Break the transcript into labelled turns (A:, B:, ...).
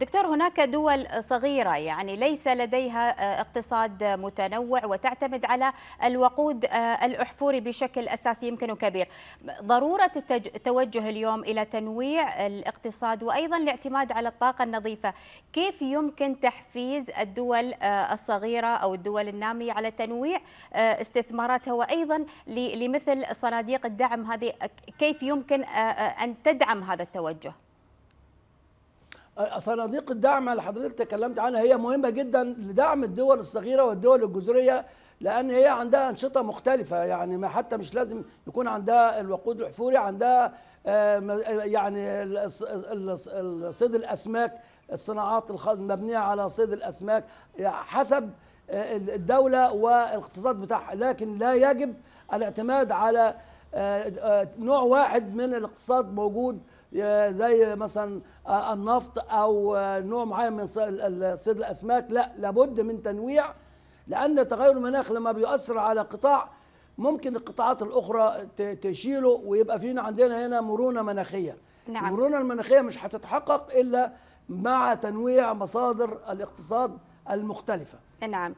A: دكتور هناك دول صغيرة يعني ليس لديها آه، اقتصاد متنوع وتعتمد على الوقود آه، الأحفوري بشكل أساسي يمكن كبير ضرورة التوجه اليوم إلى تنويع الاقتصاد وأيضا الاعتماد على الطاقة النظيفة كيف يمكن تحفيز الدول آه، الصغيرة أو الدول النامية على تنويع استثماراتها وأيضا لمثل صناديق الدعم هذه كيف يمكن أن تدعم هذا التوجه
B: صناديق الدعم اللي حضرتك تكلمت عنها هي مهمه جدا لدعم الدول الصغيره والدول الجزريه لان هي عندها انشطه مختلفه يعني ما حتى مش لازم يكون عندها الوقود الاحفوري عندها آه، يعني صيد الاسماك الصناعات الخاصة مبنية على صيد الاسماك حسب آه، الدوله والاقتصاد بتاعها لكن لا يجب الاعتماد على آه، آه، نوع واحد من الاقتصاد موجود آه، زي مثلا النفط او نوع معين من صيد الاسماك لا لابد من تنويع لان تغير المناخ لما بيؤثر على قطاع ممكن القطاعات الاخرى تشيله ويبقى فينا عندنا هنا مرونه مناخيه نعم. المرونه المناخيه مش هتتحقق الا مع تنويع مصادر الاقتصاد المختلفه نعم